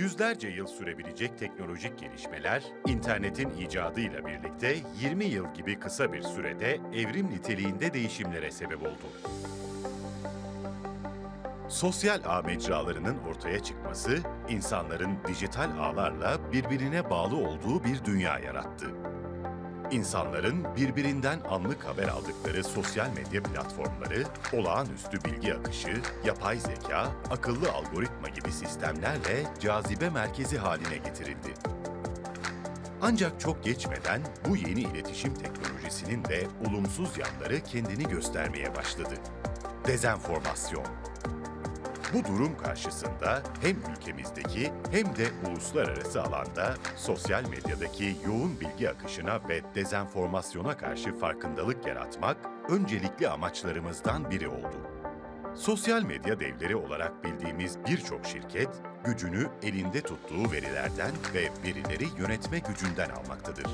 Yüzlerce yıl sürebilecek teknolojik gelişmeler, internetin icadıyla birlikte 20 yıl gibi kısa bir sürede evrim niteliğinde değişimlere sebep oldu. Sosyal ağ mecralarının ortaya çıkması, insanların dijital ağlarla birbirine bağlı olduğu bir dünya yarattı. İnsanların birbirinden anlık haber aldıkları sosyal medya platformları, olağanüstü bilgi akışı, yapay zeka, akıllı algoritma gibi sistemlerle cazibe merkezi haline getirildi. Ancak çok geçmeden bu yeni iletişim teknolojisinin de olumsuz yanları kendini göstermeye başladı. Dezenformasyon bu durum karşısında hem ülkemizdeki hem de uluslararası alanda sosyal medyadaki yoğun bilgi akışına ve dezenformasyona karşı farkındalık yaratmak öncelikli amaçlarımızdan biri oldu. Sosyal medya devleri olarak bildiğimiz birçok şirket, gücünü elinde tuttuğu verilerden ve verileri yönetme gücünden almaktadır.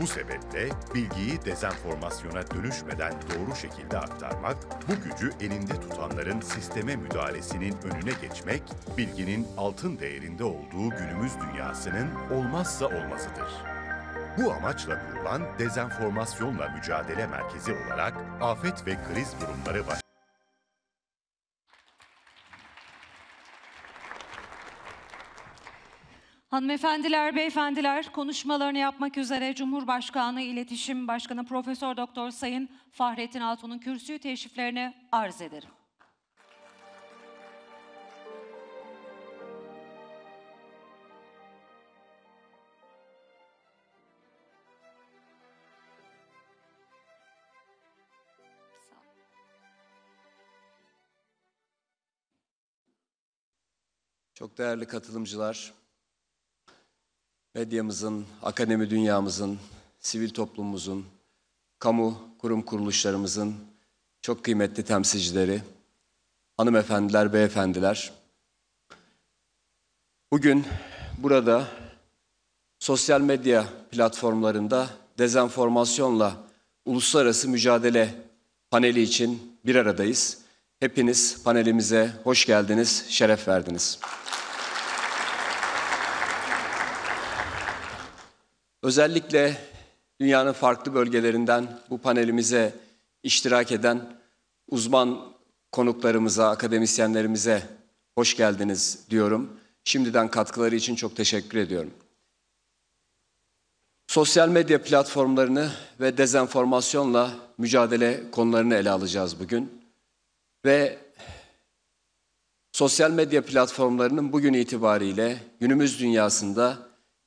Bu sebeple bilgiyi dezenformasyona dönüşmeden doğru şekilde aktarmak, bu gücü elinde tutanların sisteme müdahalesinin önüne geçmek, bilginin altın değerinde olduğu günümüz dünyasının olmazsa olmazıdır. Bu amaçla kurulan Dezenformasyonla Mücadele Merkezi olarak afet ve kriz durumları baş Hanımefendiler, beyefendiler konuşmalarını yapmak üzere Cumhurbaşkanı İletişim Başkanı Profesör Doktor Sayın Fahrettin Altun'un kürsü teşriflerini arz ederim. Çok değerli katılımcılar, medyamızın, akademi dünyamızın, sivil toplumumuzun, kamu kurum kuruluşlarımızın çok kıymetli temsilcileri, hanımefendiler, beyefendiler. Bugün burada sosyal medya platformlarında dezenformasyonla uluslararası mücadele paneli için bir aradayız. Hepiniz panelimize hoş geldiniz, şeref verdiniz. Özellikle dünyanın farklı bölgelerinden bu panelimize iştirak eden uzman konuklarımıza, akademisyenlerimize hoş geldiniz diyorum. Şimdiden katkıları için çok teşekkür ediyorum. Sosyal medya platformlarını ve dezenformasyonla mücadele konularını ele alacağız bugün. Ve sosyal medya platformlarının bugün itibariyle günümüz dünyasında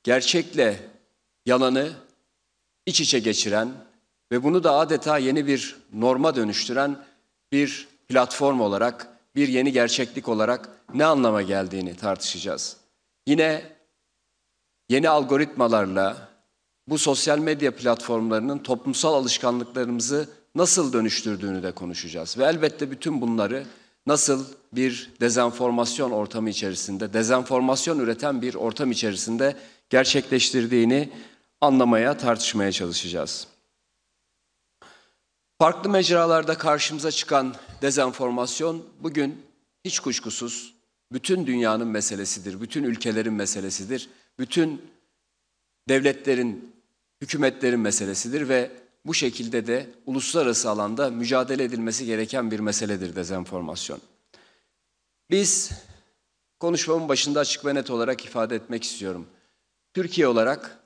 gerçekle yalanı iç içe geçiren ve bunu da adeta yeni bir norma dönüştüren bir platform olarak, bir yeni gerçeklik olarak ne anlama geldiğini tartışacağız. Yine yeni algoritmalarla bu sosyal medya platformlarının toplumsal alışkanlıklarımızı nasıl dönüştürdüğünü de konuşacağız. Ve elbette bütün bunları nasıl bir dezenformasyon ortamı içerisinde, dezenformasyon üreten bir ortam içerisinde gerçekleştirdiğini anlamaya, tartışmaya çalışacağız. Farklı mecralarda karşımıza çıkan dezenformasyon bugün hiç kuşkusuz bütün dünyanın meselesidir, bütün ülkelerin meselesidir, bütün devletlerin, hükümetlerin meselesidir ve bu şekilde de uluslararası alanda mücadele edilmesi gereken bir meseledir dezenformasyon. Biz konuşmamın başında açık ve net olarak ifade etmek istiyorum. Türkiye olarak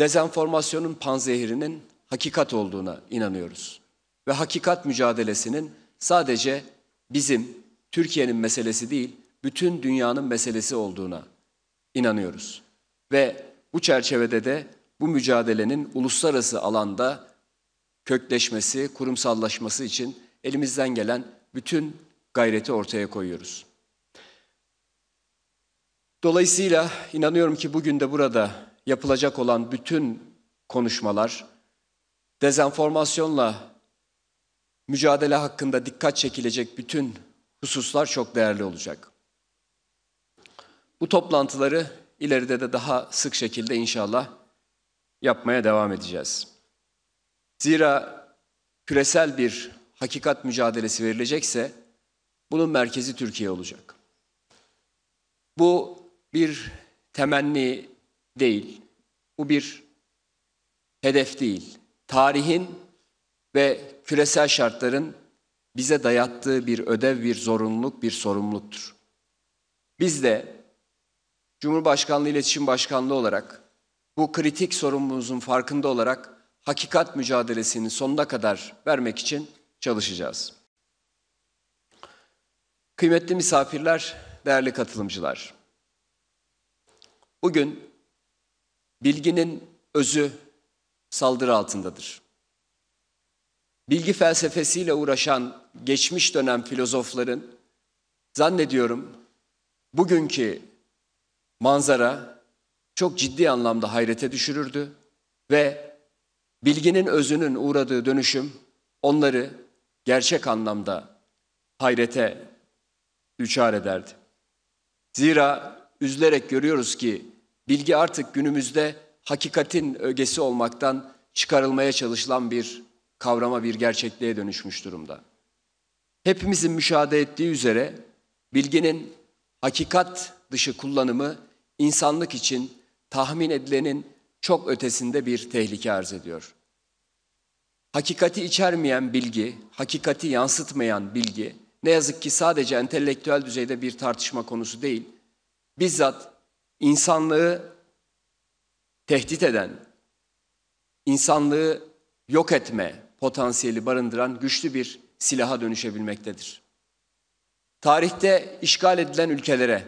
dezenformasyonun panzehirinin hakikat olduğuna inanıyoruz. Ve hakikat mücadelesinin sadece bizim, Türkiye'nin meselesi değil, bütün dünyanın meselesi olduğuna inanıyoruz. Ve bu çerçevede de bu mücadelenin uluslararası alanda kökleşmesi, kurumsallaşması için elimizden gelen bütün gayreti ortaya koyuyoruz. Dolayısıyla inanıyorum ki bugün de burada yapılacak olan bütün konuşmalar, dezenformasyonla mücadele hakkında dikkat çekilecek bütün hususlar çok değerli olacak. Bu toplantıları ileride de daha sık şekilde inşallah yapmaya devam edeceğiz. Zira küresel bir hakikat mücadelesi verilecekse bunun merkezi Türkiye olacak. Bu bir temenni, değil. Bu bir hedef değil. Tarihin ve küresel şartların bize dayattığı bir ödev, bir zorunluluk, bir sorumluluktur. Biz de Cumhurbaşkanlığı İletişim Başkanlığı olarak bu kritik sorumluluğumuzun farkında olarak hakikat mücadelesini sonuna kadar vermek için çalışacağız. Kıymetli misafirler, değerli katılımcılar. Bugün Bilginin özü saldırı altındadır. Bilgi felsefesiyle uğraşan geçmiş dönem filozofların zannediyorum bugünkü manzara çok ciddi anlamda hayrete düşürürdü ve bilginin özünün uğradığı dönüşüm onları gerçek anlamda hayrete düçar ederdi. Zira üzülerek görüyoruz ki bilgi artık günümüzde hakikatin ögesi olmaktan çıkarılmaya çalışılan bir kavrama, bir gerçekliğe dönüşmüş durumda. Hepimizin müşahede ettiği üzere bilginin hakikat dışı kullanımı insanlık için tahmin edilenin çok ötesinde bir tehlike arz ediyor. Hakikati içermeyen bilgi, hakikati yansıtmayan bilgi ne yazık ki sadece entelektüel düzeyde bir tartışma konusu değil, bizzat insanlığı tehdit eden, insanlığı yok etme potansiyeli barındıran güçlü bir silaha dönüşebilmektedir. Tarihte işgal edilen ülkelere,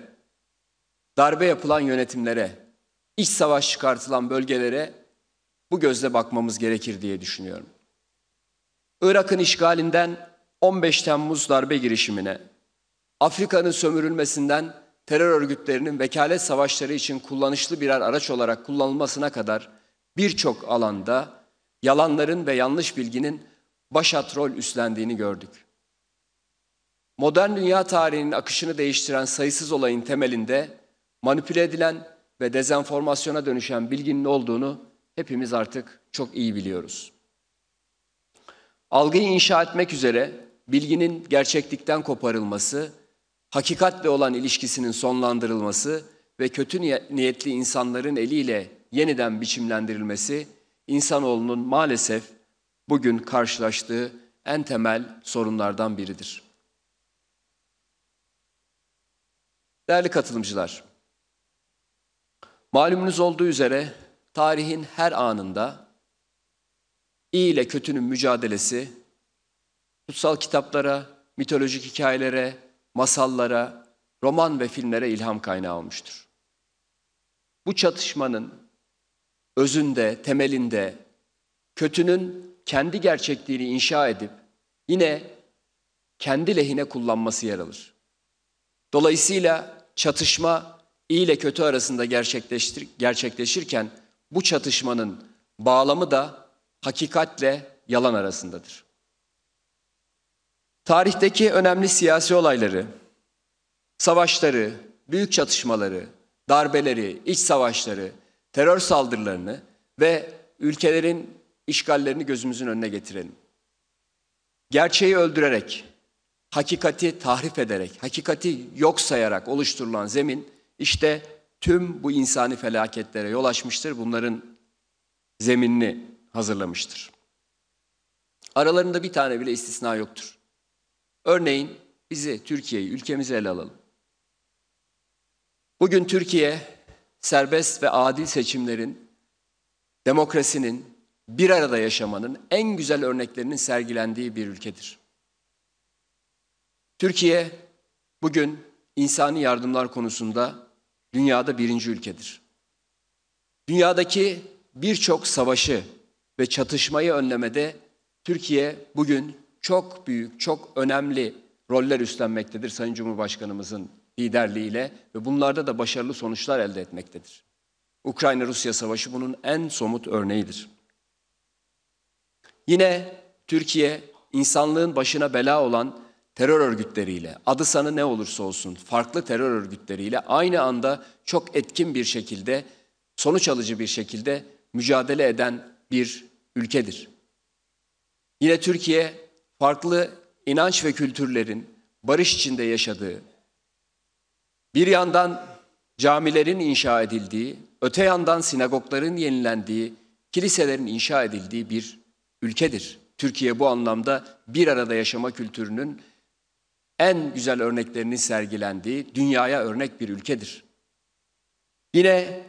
darbe yapılan yönetimlere, iç savaş çıkartılan bölgelere bu gözle bakmamız gerekir diye düşünüyorum. Irak'ın işgalinden 15 Temmuz darbe girişimine, Afrika'nın sömürülmesinden terör örgütlerinin vekalet savaşları için kullanışlı birer araç olarak kullanılmasına kadar birçok alanda yalanların ve yanlış bilginin başat rol üstlendiğini gördük. Modern dünya tarihinin akışını değiştiren sayısız olayın temelinde manipüle edilen ve dezenformasyona dönüşen bilginin olduğunu hepimiz artık çok iyi biliyoruz. Algıyı inşa etmek üzere bilginin gerçeklikten koparılması hakikatle olan ilişkisinin sonlandırılması ve kötü niyetli insanların eliyle yeniden biçimlendirilmesi insanoğlunun maalesef bugün karşılaştığı en temel sorunlardan biridir. Değerli katılımcılar, malumunuz olduğu üzere tarihin her anında iyi ile kötünün mücadelesi kutsal kitaplara, mitolojik hikayelere, masallara, roman ve filmlere ilham kaynağı olmuştur. Bu çatışmanın özünde, temelinde kötünün kendi gerçekliğini inşa edip yine kendi lehine kullanması yer alır. Dolayısıyla çatışma iyi ile kötü arasında gerçekleştir, gerçekleşirken bu çatışmanın bağlamı da hakikatle yalan arasındadır. Tarihteki önemli siyasi olayları, savaşları, büyük çatışmaları, darbeleri, iç savaşları, terör saldırılarını ve ülkelerin işgallerini gözümüzün önüne getirelim. Gerçeği öldürerek, hakikati tahrif ederek, hakikati yok sayarak oluşturulan zemin işte tüm bu insani felaketlere yol açmıştır. Bunların zeminini hazırlamıştır. Aralarında bir tane bile istisna yoktur. Örneğin bizi, Türkiye'yi, ülkemizi ele alalım. Bugün Türkiye serbest ve adil seçimlerin, demokrasinin, bir arada yaşamanın en güzel örneklerinin sergilendiği bir ülkedir. Türkiye bugün insani yardımlar konusunda dünyada birinci ülkedir. Dünyadaki birçok savaşı ve çatışmayı önlemede Türkiye bugün çok büyük, çok önemli roller üstlenmektedir Sayın Cumhurbaşkanımızın liderliğiyle ve bunlarda da başarılı sonuçlar elde etmektedir. Ukrayna-Rusya savaşı bunun en somut örneğidir. Yine Türkiye insanlığın başına bela olan terör örgütleriyle, adı sanı ne olursa olsun farklı terör örgütleriyle aynı anda çok etkin bir şekilde, sonuç alıcı bir şekilde mücadele eden bir ülkedir. Yine Türkiye farklı inanç ve kültürlerin barış içinde yaşadığı, bir yandan camilerin inşa edildiği, öte yandan sinagogların yenilendiği, kiliselerin inşa edildiği bir ülkedir. Türkiye bu anlamda bir arada yaşama kültürünün en güzel örneklerinin sergilendiği dünyaya örnek bir ülkedir. Yine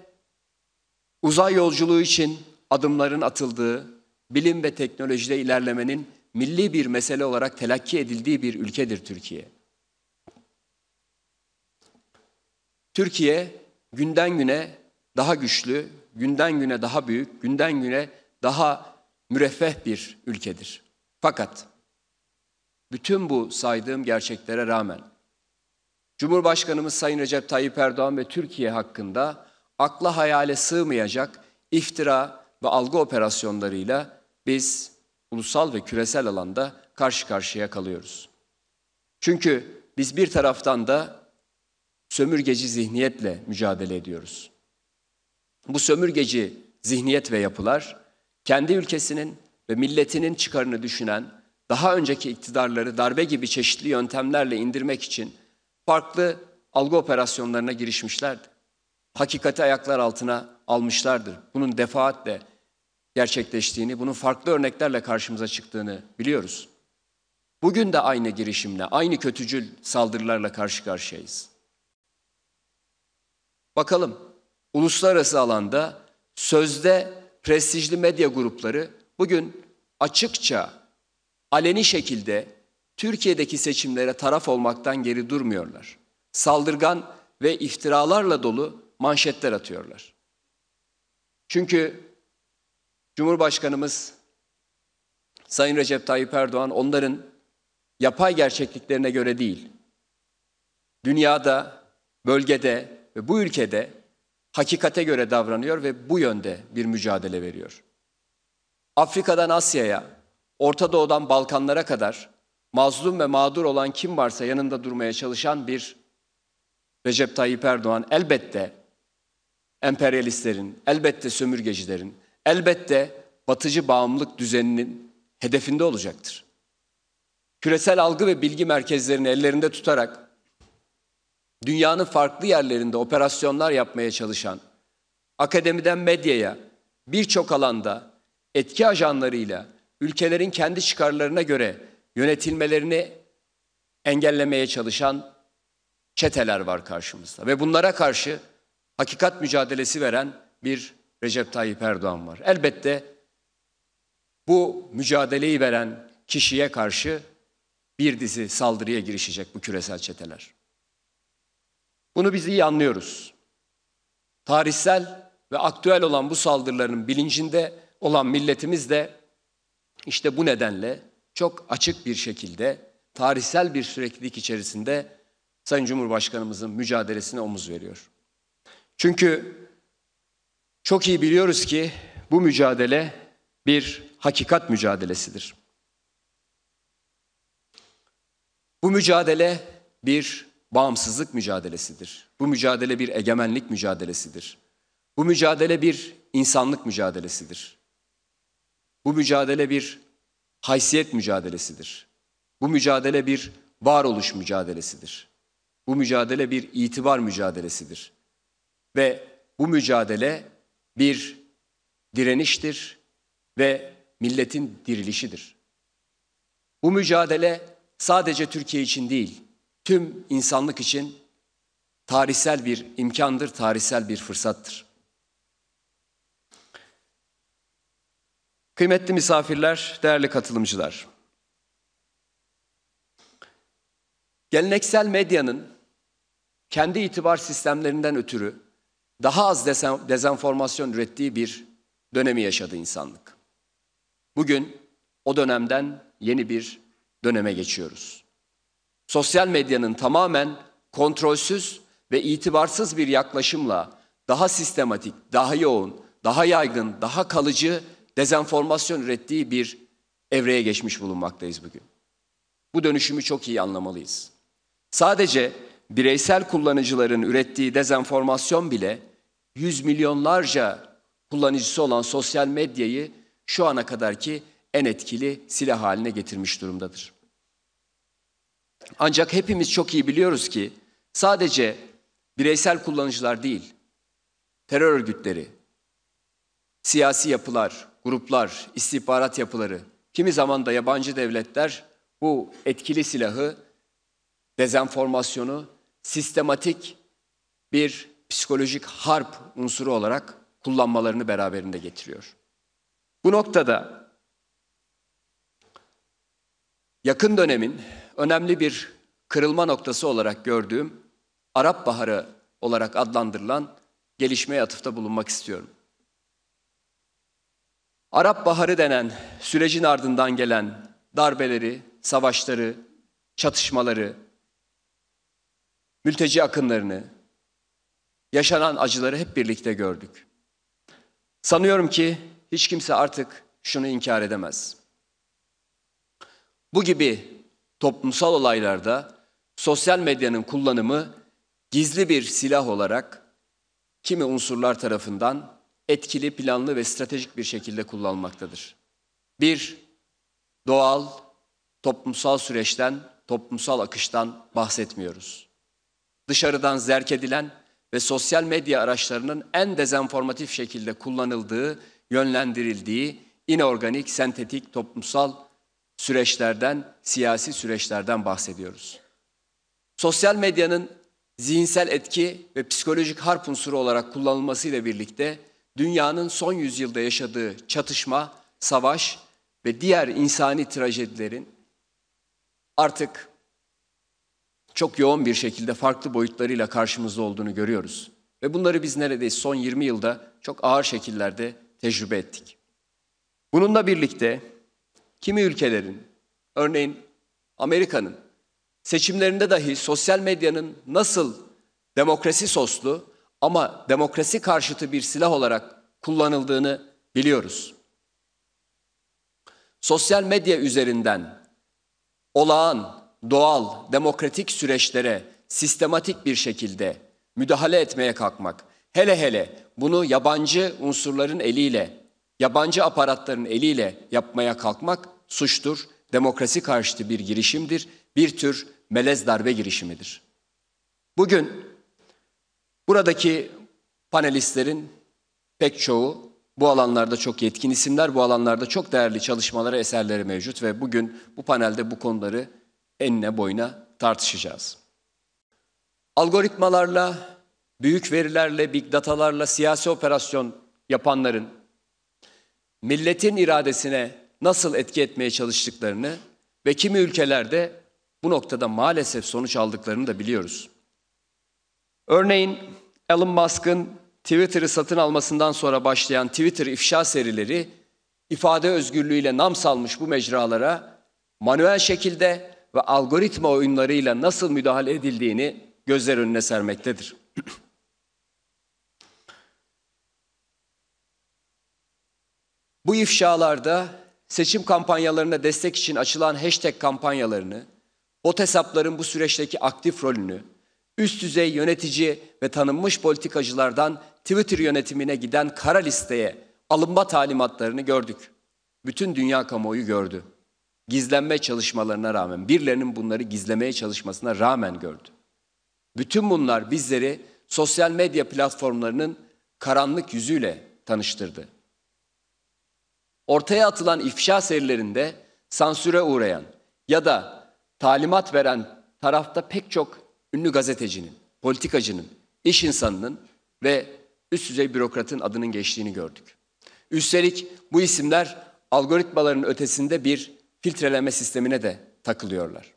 uzay yolculuğu için adımların atıldığı, bilim ve teknolojide ilerlemenin milli bir mesele olarak telakki edildiği bir ülkedir Türkiye. Türkiye günden güne daha güçlü, günden güne daha büyük, günden güne daha müreffeh bir ülkedir. Fakat bütün bu saydığım gerçeklere rağmen Cumhurbaşkanımız Sayın Recep Tayyip Erdoğan ve Türkiye hakkında akla hayale sığmayacak iftira ve algı operasyonlarıyla biz ulusal ve küresel alanda karşı karşıya kalıyoruz. Çünkü biz bir taraftan da sömürgeci zihniyetle mücadele ediyoruz. Bu sömürgeci zihniyet ve yapılar kendi ülkesinin ve milletinin çıkarını düşünen, daha önceki iktidarları darbe gibi çeşitli yöntemlerle indirmek için farklı algı operasyonlarına girişmişlerdi. Hakikati ayaklar altına almışlardır. Bunun defaatle gerçekleştiğini, bunun farklı örneklerle karşımıza çıktığını biliyoruz. Bugün de aynı girişimle, aynı kötücül saldırılarla karşı karşıyayız. Bakalım uluslararası alanda sözde prestijli medya grupları bugün açıkça aleni şekilde Türkiye'deki seçimlere taraf olmaktan geri durmuyorlar. Saldırgan ve iftiralarla dolu manşetler atıyorlar. Çünkü Cumhurbaşkanımız Sayın Recep Tayyip Erdoğan onların yapay gerçekliklerine göre değil, dünyada, bölgede ve bu ülkede hakikate göre davranıyor ve bu yönde bir mücadele veriyor. Afrika'dan Asya'ya, Orta Doğu'dan Balkanlara kadar mazlum ve mağdur olan kim varsa yanında durmaya çalışan bir Recep Tayyip Erdoğan elbette emperyalistlerin, elbette sömürgecilerin, elbette batıcı bağımlılık düzeninin hedefinde olacaktır. Küresel algı ve bilgi merkezlerini ellerinde tutarak dünyanın farklı yerlerinde operasyonlar yapmaya çalışan, akademiden medyaya birçok alanda etki ajanlarıyla ülkelerin kendi çıkarlarına göre yönetilmelerini engellemeye çalışan çeteler var karşımızda. Ve bunlara karşı hakikat mücadelesi veren bir Recep Tayyip Erdoğan var. Elbette bu mücadeleyi veren kişiye karşı bir dizi saldırıya girişecek bu küresel çeteler. Bunu biz iyi anlıyoruz. Tarihsel ve aktüel olan bu saldırıların bilincinde olan milletimiz de işte bu nedenle çok açık bir şekilde tarihsel bir süreklilik içerisinde Sayın Cumhurbaşkanımızın mücadelesine omuz veriyor. Çünkü çok iyi biliyoruz ki bu mücadele bir hakikat mücadelesidir. Bu mücadele bir bağımsızlık mücadelesidir. Bu mücadele bir egemenlik mücadelesidir. Bu mücadele bir insanlık mücadelesidir. Bu mücadele bir haysiyet mücadelesidir. Bu mücadele bir varoluş mücadelesidir. Bu mücadele bir itibar mücadelesidir. Ve bu mücadele bir direniştir ve milletin dirilişidir. Bu mücadele sadece Türkiye için değil, tüm insanlık için tarihsel bir imkandır, tarihsel bir fırsattır. Kıymetli misafirler, değerli katılımcılar. Geleneksel medyanın kendi itibar sistemlerinden ötürü daha az dezenformasyon ürettiği bir dönemi yaşadı insanlık. Bugün o dönemden yeni bir döneme geçiyoruz. Sosyal medyanın tamamen kontrolsüz ve itibarsız bir yaklaşımla daha sistematik, daha yoğun, daha yaygın, daha kalıcı dezenformasyon ürettiği bir evreye geçmiş bulunmaktayız bugün. Bu dönüşümü çok iyi anlamalıyız. Sadece bireysel kullanıcıların ürettiği dezenformasyon bile yüz milyonlarca kullanıcısı olan sosyal medyayı şu ana kadarki en etkili silah haline getirmiş durumdadır. Ancak hepimiz çok iyi biliyoruz ki sadece bireysel kullanıcılar değil, terör örgütleri, siyasi yapılar, gruplar, istihbarat yapıları, kimi zaman da yabancı devletler bu etkili silahı, dezenformasyonu sistematik bir psikolojik harp unsuru olarak kullanmalarını beraberinde getiriyor. Bu noktada yakın dönemin önemli bir kırılma noktası olarak gördüğüm Arap Baharı olarak adlandırılan gelişmeye atıfta bulunmak istiyorum. Arap Baharı denen sürecin ardından gelen darbeleri, savaşları, çatışmaları, mülteci akınlarını, yaşanan acıları hep birlikte gördük. Sanıyorum ki hiç kimse artık şunu inkar edemez. Bu gibi toplumsal olaylarda sosyal medyanın kullanımı gizli bir silah olarak kimi unsurlar tarafından etkili, planlı ve stratejik bir şekilde kullanılmaktadır. Bir, doğal, toplumsal süreçten, toplumsal akıştan bahsetmiyoruz dışarıdan zerk edilen ve sosyal medya araçlarının en dezenformatif şekilde kullanıldığı, yönlendirildiği inorganik, sentetik, toplumsal süreçlerden, siyasi süreçlerden bahsediyoruz. Sosyal medyanın zihinsel etki ve psikolojik harp unsuru olarak kullanılmasıyla birlikte dünyanın son yüzyılda yaşadığı çatışma, savaş ve diğer insani trajedilerin artık çok yoğun bir şekilde farklı boyutlarıyla karşımızda olduğunu görüyoruz. Ve bunları biz neredeyse son 20 yılda çok ağır şekillerde tecrübe ettik. Bununla birlikte kimi ülkelerin, örneğin Amerika'nın seçimlerinde dahi sosyal medyanın nasıl demokrasi soslu ama demokrasi karşıtı bir silah olarak kullanıldığını biliyoruz. Sosyal medya üzerinden olağan doğal, demokratik süreçlere sistematik bir şekilde müdahale etmeye kalkmak, hele hele bunu yabancı unsurların eliyle, yabancı aparatların eliyle yapmaya kalkmak suçtur, demokrasi karşıtı bir girişimdir, bir tür melez darbe girişimidir. Bugün buradaki panelistlerin pek çoğu bu alanlarda çok yetkin isimler, bu alanlarda çok değerli çalışmaları, eserleri mevcut ve bugün bu panelde bu konuları enine boyuna tartışacağız. Algoritmalarla, büyük verilerle, big datalarla siyasi operasyon yapanların milletin iradesine nasıl etki etmeye çalıştıklarını ve kimi ülkelerde bu noktada maalesef sonuç aldıklarını da biliyoruz. Örneğin Elon Musk'ın Twitter'ı satın almasından sonra başlayan Twitter ifşa serileri ifade özgürlüğüyle nam salmış bu mecralara manuel şekilde ve algoritma oyunlarıyla nasıl müdahale edildiğini gözler önüne sermektedir. Bu ifşalarda seçim kampanyalarına destek için açılan hashtag kampanyalarını, bot hesapların bu süreçteki aktif rolünü, üst düzey yönetici ve tanınmış politikacılardan Twitter yönetimine giden kara listeye alınma talimatlarını gördük. Bütün dünya kamuoyu gördü. Gizlenme çalışmalarına rağmen, birilerinin bunları gizlemeye çalışmasına rağmen gördü. Bütün bunlar bizleri sosyal medya platformlarının karanlık yüzüyle tanıştırdı. Ortaya atılan ifşa serilerinde sansüre uğrayan ya da talimat veren tarafta pek çok ünlü gazetecinin, politikacının, iş insanının ve üst düzey bürokratın adının geçtiğini gördük. Üstelik bu isimler algoritmaların ötesinde bir filtreleme sistemine de takılıyorlar.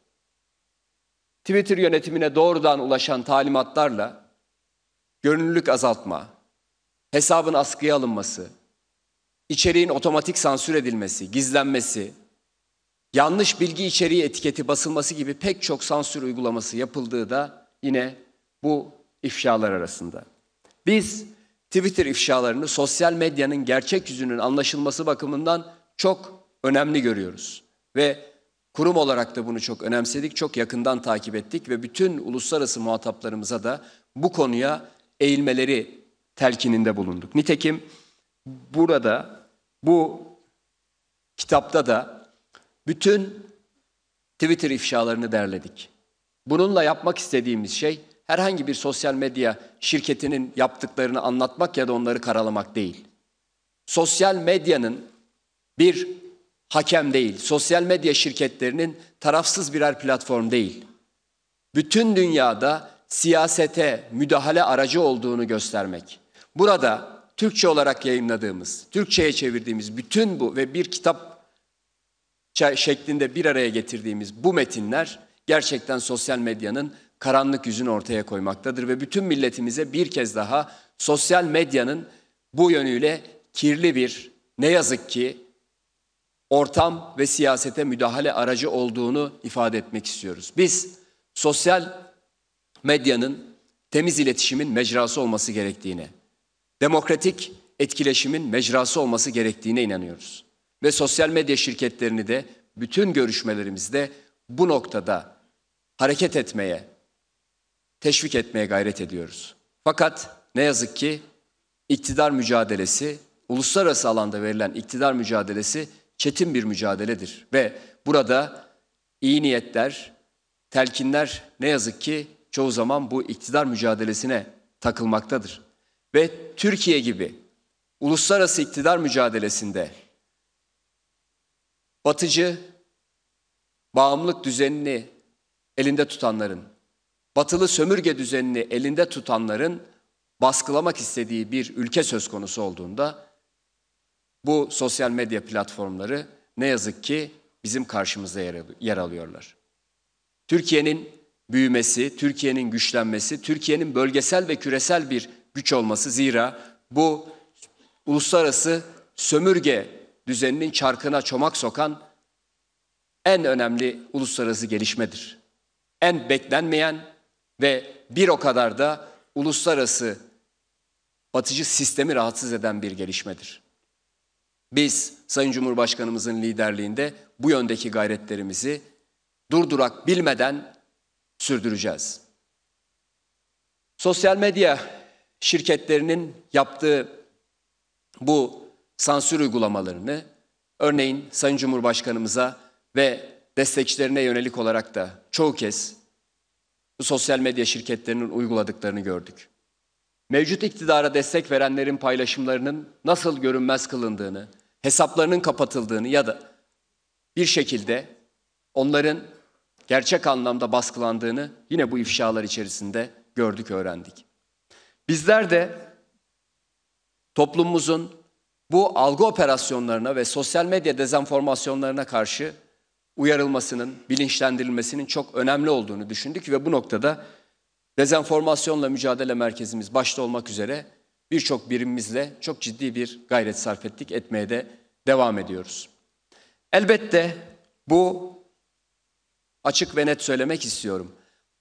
Twitter yönetimine doğrudan ulaşan talimatlarla görünürlük azaltma, hesabın askıya alınması, içeriğin otomatik sansür edilmesi, gizlenmesi, yanlış bilgi içeriği etiketi basılması gibi pek çok sansür uygulaması yapıldığı da yine bu ifşalar arasında. Biz Twitter ifşalarını sosyal medyanın gerçek yüzünün anlaşılması bakımından çok önemli görüyoruz. Ve kurum olarak da bunu çok önemsedik, çok yakından takip ettik ve bütün uluslararası muhataplarımıza da bu konuya eğilmeleri telkininde bulunduk. Nitekim burada, bu kitapta da bütün Twitter ifşalarını derledik. Bununla yapmak istediğimiz şey herhangi bir sosyal medya şirketinin yaptıklarını anlatmak ya da onları karalamak değil. Sosyal medyanın bir hakem değil. Sosyal medya şirketlerinin tarafsız birer platform değil. Bütün dünyada siyasete müdahale aracı olduğunu göstermek. Burada Türkçe olarak yayınladığımız, Türkçe'ye çevirdiğimiz bütün bu ve bir kitap şeklinde bir araya getirdiğimiz bu metinler gerçekten sosyal medyanın karanlık yüzünü ortaya koymaktadır ve bütün milletimize bir kez daha sosyal medyanın bu yönüyle kirli bir ne yazık ki ortam ve siyasete müdahale aracı olduğunu ifade etmek istiyoruz. Biz sosyal medyanın temiz iletişimin mecrası olması gerektiğine, demokratik etkileşimin mecrası olması gerektiğine inanıyoruz. Ve sosyal medya şirketlerini de bütün görüşmelerimizde bu noktada hareket etmeye, teşvik etmeye gayret ediyoruz. Fakat ne yazık ki iktidar mücadelesi, uluslararası alanda verilen iktidar mücadelesi çetin bir mücadeledir ve burada iyi niyetler, telkinler ne yazık ki çoğu zaman bu iktidar mücadelesine takılmaktadır. Ve Türkiye gibi uluslararası iktidar mücadelesinde batıcı bağımlılık düzenini elinde tutanların, batılı sömürge düzenini elinde tutanların baskılamak istediği bir ülke söz konusu olduğunda bu sosyal medya platformları ne yazık ki bizim karşımıza yer, yer alıyorlar. Türkiye'nin büyümesi, Türkiye'nin güçlenmesi, Türkiye'nin bölgesel ve küresel bir güç olması zira bu uluslararası sömürge düzeninin çarkına çomak sokan en önemli uluslararası gelişmedir. En beklenmeyen ve bir o kadar da uluslararası batıcı sistemi rahatsız eden bir gelişmedir. Biz Sayın Cumhurbaşkanımızın liderliğinde bu yöndeki gayretlerimizi durdurak bilmeden sürdüreceğiz. Sosyal medya şirketlerinin yaptığı bu sansür uygulamalarını örneğin Sayın Cumhurbaşkanımıza ve destekçilerine yönelik olarak da çoğu kez bu sosyal medya şirketlerinin uyguladıklarını gördük mevcut iktidara destek verenlerin paylaşımlarının nasıl görünmez kılındığını, hesaplarının kapatıldığını ya da bir şekilde onların gerçek anlamda baskılandığını yine bu ifşalar içerisinde gördük, öğrendik. Bizler de toplumumuzun bu algı operasyonlarına ve sosyal medya dezenformasyonlarına karşı uyarılmasının, bilinçlendirilmesinin çok önemli olduğunu düşündük ve bu noktada Dezenformasyonla mücadele merkezimiz başta olmak üzere birçok birimimizle çok ciddi bir gayret sarf ettik, etmeye de devam ediyoruz. Elbette bu açık ve net söylemek istiyorum.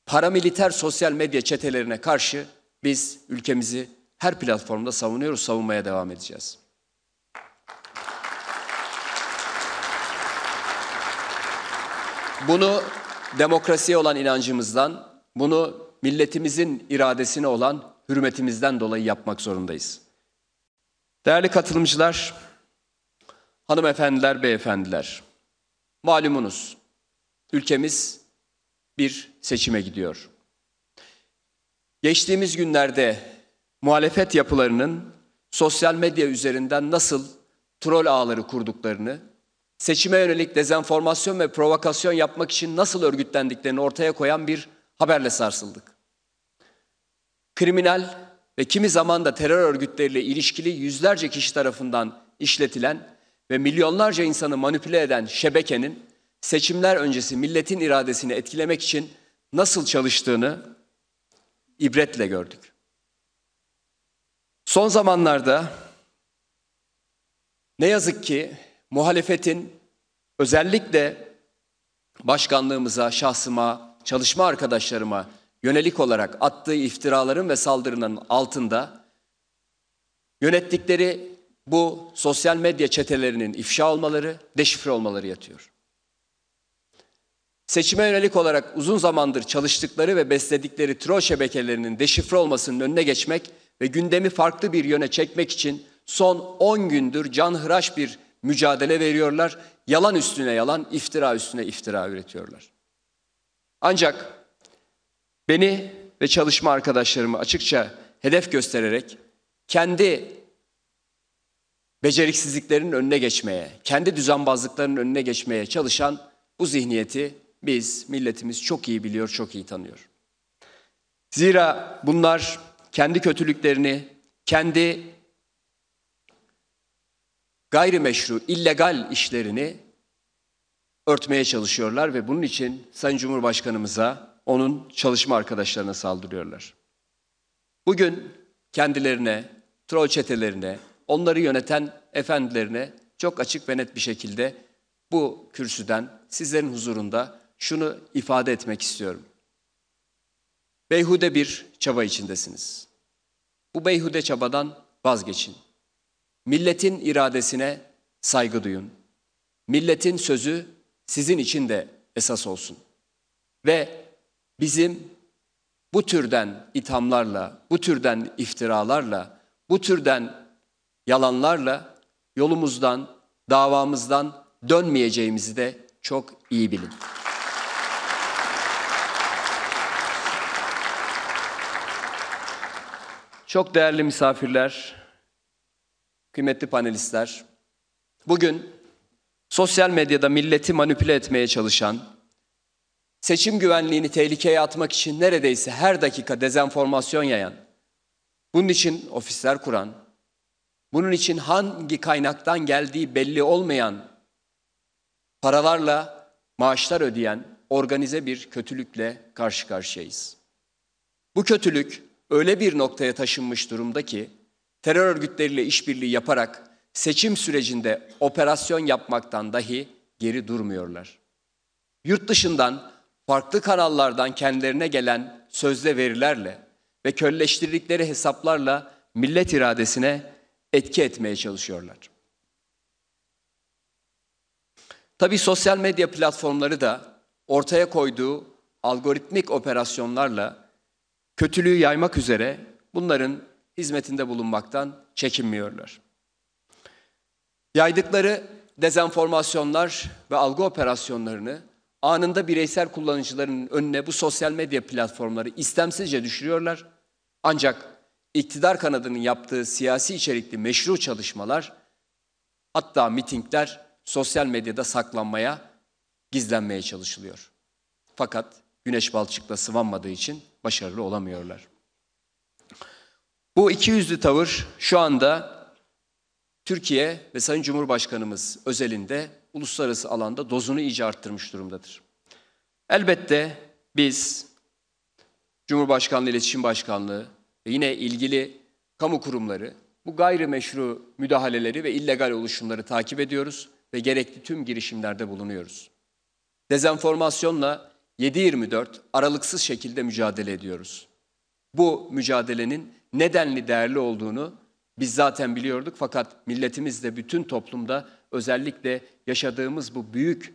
Paramiliter sosyal medya çetelerine karşı biz ülkemizi her platformda savunuyoruz, savunmaya devam edeceğiz. Bunu demokrasiye olan inancımızdan, bunu milletimizin iradesine olan hürmetimizden dolayı yapmak zorundayız. Değerli katılımcılar, hanımefendiler, beyefendiler, malumunuz ülkemiz bir seçime gidiyor. Geçtiğimiz günlerde muhalefet yapılarının sosyal medya üzerinden nasıl troll ağları kurduklarını, seçime yönelik dezenformasyon ve provokasyon yapmak için nasıl örgütlendiklerini ortaya koyan bir haberle sarsıldık. Kriminal ve kimi zaman da terör örgütleriyle ilişkili yüzlerce kişi tarafından işletilen ve milyonlarca insanı manipüle eden şebekenin seçimler öncesi milletin iradesini etkilemek için nasıl çalıştığını ibretle gördük. Son zamanlarda ne yazık ki muhalefetin özellikle başkanlığımıza, şahsıma, çalışma arkadaşlarıma yönelik olarak attığı iftiraların ve saldırının altında yönettikleri bu sosyal medya çetelerinin ifşa olmaları, deşifre olmaları yatıyor. Seçime yönelik olarak uzun zamandır çalıştıkları ve besledikleri troll şebekelerinin deşifre olmasının önüne geçmek ve gündemi farklı bir yöne çekmek için son 10 gündür canhıraş bir mücadele veriyorlar. Yalan üstüne yalan, iftira üstüne iftira üretiyorlar. Ancak beni ve çalışma arkadaşlarımı açıkça hedef göstererek kendi beceriksizliklerin önüne geçmeye, kendi düzenbazlıklarının önüne geçmeye çalışan bu zihniyeti biz, milletimiz çok iyi biliyor, çok iyi tanıyor. Zira bunlar kendi kötülüklerini, kendi gayrimeşru, illegal işlerini örtmeye çalışıyorlar ve bunun için Sayın Cumhurbaşkanımıza, onun çalışma arkadaşlarına saldırıyorlar. Bugün kendilerine, troll çetelerine, onları yöneten efendilerine çok açık ve net bir şekilde bu kürsüden sizlerin huzurunda şunu ifade etmek istiyorum. Beyhude bir çaba içindesiniz. Bu beyhude çabadan vazgeçin. Milletin iradesine saygı duyun. Milletin sözü sizin için de esas olsun. Ve bizim bu türden ithamlarla, bu türden iftiralarla, bu türden yalanlarla yolumuzdan, davamızdan dönmeyeceğimizi de çok iyi bilin. Çok değerli misafirler, kıymetli panelistler, bugün sosyal medyada milleti manipüle etmeye çalışan, seçim güvenliğini tehlikeye atmak için neredeyse her dakika dezenformasyon yayan, bunun için ofisler kuran, bunun için hangi kaynaktan geldiği belli olmayan paralarla maaşlar ödeyen organize bir kötülükle karşı karşıyayız. Bu kötülük öyle bir noktaya taşınmış durumda ki terör örgütleriyle işbirliği yaparak seçim sürecinde operasyon yapmaktan dahi geri durmuyorlar. Yurt dışından, farklı kanallardan kendilerine gelen sözde verilerle ve kölleştirdikleri hesaplarla millet iradesine etki etmeye çalışıyorlar. Tabii sosyal medya platformları da ortaya koyduğu algoritmik operasyonlarla kötülüğü yaymak üzere bunların hizmetinde bulunmaktan çekinmiyorlar. Yaydıkları dezenformasyonlar ve algı operasyonlarını anında bireysel kullanıcıların önüne bu sosyal medya platformları istemsizce düşürüyorlar. Ancak iktidar kanadının yaptığı siyasi içerikli meşru çalışmalar hatta mitingler sosyal medyada saklanmaya, gizlenmeye çalışılıyor. Fakat güneş balçıkla sıvanmadığı için başarılı olamıyorlar. Bu iki yüzlü tavır şu anda Türkiye ve Sayın Cumhurbaşkanımız özelinde uluslararası alanda dozunu iyice arttırmış durumdadır. Elbette biz Cumhurbaşkanlığı İletişim Başkanlığı ve yine ilgili kamu kurumları bu gayrimeşru müdahaleleri ve illegal oluşumları takip ediyoruz ve gerekli tüm girişimlerde bulunuyoruz. Dezenformasyonla 7-24 aralıksız şekilde mücadele ediyoruz. Bu mücadelenin nedenli değerli olduğunu biz zaten biliyorduk fakat milletimizde bütün toplumda özellikle yaşadığımız bu büyük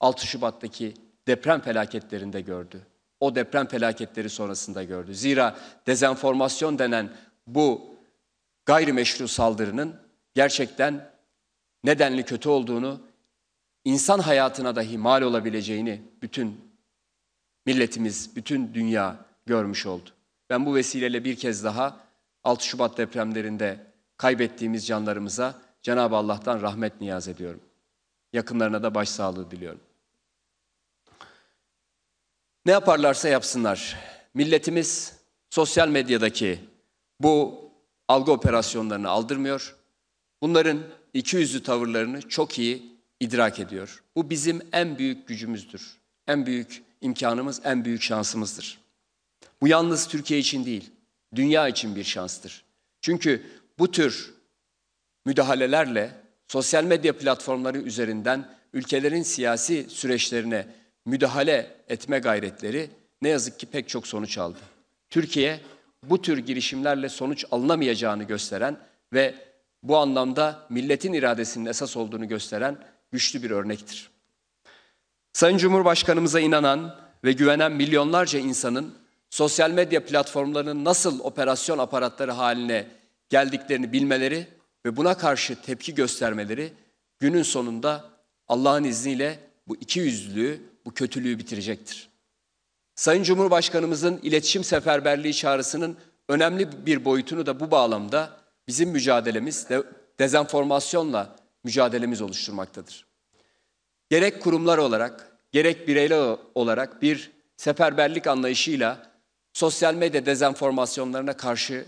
6 Şubat'taki deprem felaketlerinde gördü. O deprem felaketleri sonrasında gördü. Zira dezenformasyon denen bu gayrimeşru saldırının gerçekten nedenli kötü olduğunu, insan hayatına dahi mal olabileceğini bütün milletimiz, bütün dünya görmüş oldu. Ben bu vesileyle bir kez daha 6 Şubat depremlerinde kaybettiğimiz canlarımıza Cenab-ı Allah'tan rahmet niyaz ediyorum. Yakınlarına da başsağlığı diliyorum. Ne yaparlarsa yapsınlar. Milletimiz sosyal medyadaki bu algı operasyonlarını aldırmıyor. Bunların iki yüzlü tavırlarını çok iyi idrak ediyor. Bu bizim en büyük gücümüzdür. En büyük imkanımız, en büyük şansımızdır. Bu yalnız Türkiye için değil, dünya için bir şanstır. Çünkü bu tür müdahalelerle sosyal medya platformları üzerinden ülkelerin siyasi süreçlerine müdahale etme gayretleri ne yazık ki pek çok sonuç aldı. Türkiye bu tür girişimlerle sonuç alınamayacağını gösteren ve bu anlamda milletin iradesinin esas olduğunu gösteren güçlü bir örnektir. Sayın Cumhurbaşkanımıza inanan ve güvenen milyonlarca insanın sosyal medya platformlarının nasıl operasyon aparatları haline geldiklerini bilmeleri ve buna karşı tepki göstermeleri günün sonunda Allah'ın izniyle bu iki yüzlülüğü, bu kötülüğü bitirecektir. Sayın Cumhurbaşkanımızın iletişim seferberliği çağrısının önemli bir boyutunu da bu bağlamda bizim mücadelemiz de dezenformasyonla mücadelemiz oluşturmaktadır. Gerek kurumlar olarak, gerek bireyler olarak bir seferberlik anlayışıyla sosyal medya dezenformasyonlarına karşı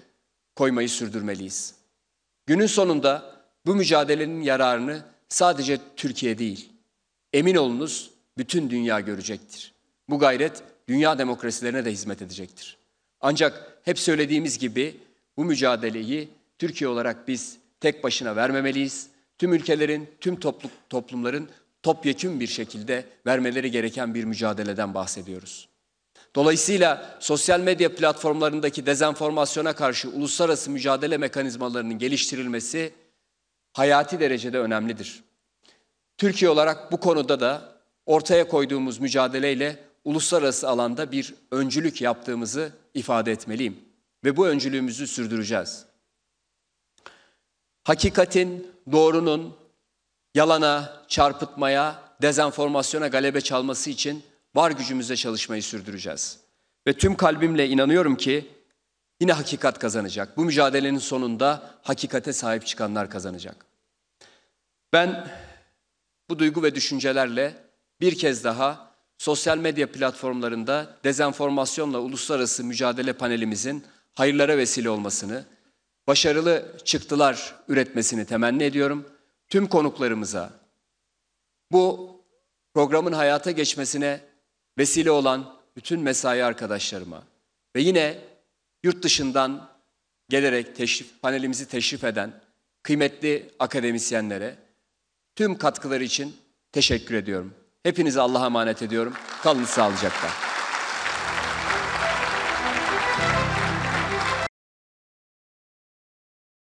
koymayı sürdürmeliyiz. Günün sonunda bu mücadelenin yararını sadece Türkiye değil, emin olunuz bütün dünya görecektir. Bu gayret dünya demokrasilerine de hizmet edecektir. Ancak hep söylediğimiz gibi bu mücadeleyi Türkiye olarak biz tek başına vermemeliyiz. Tüm ülkelerin, tüm topluluk, toplumların topyekün bir şekilde vermeleri gereken bir mücadeleden bahsediyoruz. Dolayısıyla sosyal medya platformlarındaki dezenformasyona karşı uluslararası mücadele mekanizmalarının geliştirilmesi hayati derecede önemlidir. Türkiye olarak bu konuda da ortaya koyduğumuz mücadeleyle uluslararası alanda bir öncülük yaptığımızı ifade etmeliyim ve bu öncülüğümüzü sürdüreceğiz. Hakikatin, doğrunun yalana, çarpıtmaya, dezenformasyona galebe çalması için var gücümüzle çalışmayı sürdüreceğiz. Ve tüm kalbimle inanıyorum ki yine hakikat kazanacak. Bu mücadelenin sonunda hakikate sahip çıkanlar kazanacak. Ben bu duygu ve düşüncelerle bir kez daha sosyal medya platformlarında dezenformasyonla uluslararası mücadele panelimizin hayırlara vesile olmasını, başarılı çıktılar üretmesini temenni ediyorum. Tüm konuklarımıza bu programın hayata geçmesine vesile olan bütün mesai arkadaşlarıma ve yine yurt dışından gelerek teşrif, panelimizi teşrif eden kıymetli akademisyenlere tüm katkıları için teşekkür ediyorum. Hepinize Allah'a emanet ediyorum. Kalın sağlıcakla.